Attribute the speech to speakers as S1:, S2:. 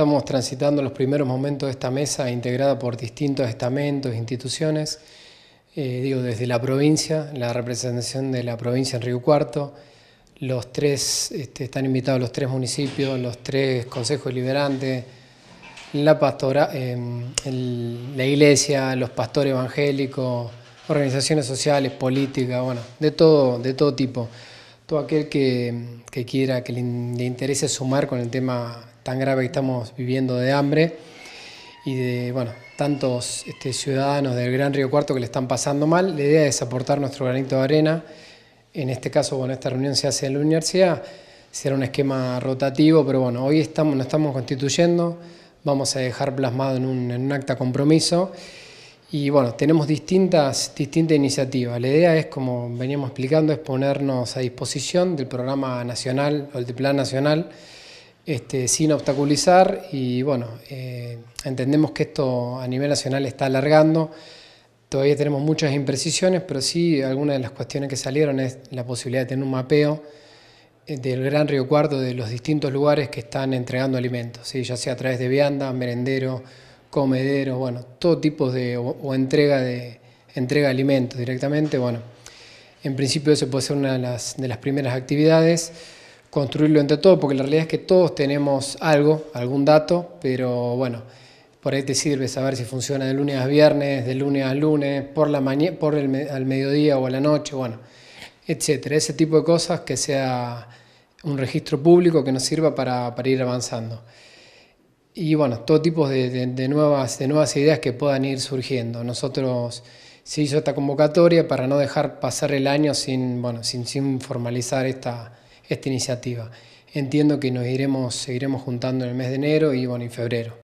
S1: Estamos transitando los primeros momentos de esta mesa integrada por distintos estamentos, instituciones, eh, digo, desde la provincia, la representación de la provincia en Río Cuarto, los tres, este, están invitados los tres municipios, los tres consejos liberantes, la pastora, em, la iglesia, los pastores evangélicos, organizaciones sociales, políticas, bueno, de todo, de todo tipo. Todo aquel que, quiera, que le interese sumar con el tema tan grave que estamos viviendo de hambre y de bueno, tantos este, ciudadanos del Gran Río Cuarto que le están pasando mal. La idea es aportar nuestro granito de arena. En este caso, bueno, esta reunión se hace en la universidad, será un esquema rotativo, pero bueno, hoy estamos, nos estamos constituyendo, vamos a dejar plasmado en un, en un acta compromiso. Y bueno, tenemos distintas, distintas iniciativas. La idea es, como veníamos explicando, es ponernos a disposición del programa nacional o del plan nacional este, sin obstaculizar y bueno, eh, entendemos que esto a nivel nacional está alargando, todavía tenemos muchas imprecisiones, pero sí algunas de las cuestiones que salieron es la posibilidad de tener un mapeo eh, del Gran Río Cuarto, de los distintos lugares que están entregando alimentos, ya sea a través de vianda, merendero, comedero, bueno, todo tipo de, o, entrega de entrega alimentos directamente, bueno, en principio eso puede ser una de las primeras actividades construirlo entre todos, porque la realidad es que todos tenemos algo, algún dato, pero bueno, por ahí te sirve saber si funciona de lunes a viernes, de lunes a lunes, por la mañana, por el mediodía o a la noche, bueno, etcétera. Ese tipo de cosas que sea un registro público que nos sirva para, ir avanzando. Y bueno, todo tipo de, de, nuevas, de nuevas ideas que puedan ir surgiendo. Nosotros se hizo esta convocatoria para no dejar pasar el año sin, bueno, sin, sin formalizar esta, esta iniciativa. Entiendo que nos iremos, seguiremos juntando en el mes de enero y bueno, en febrero.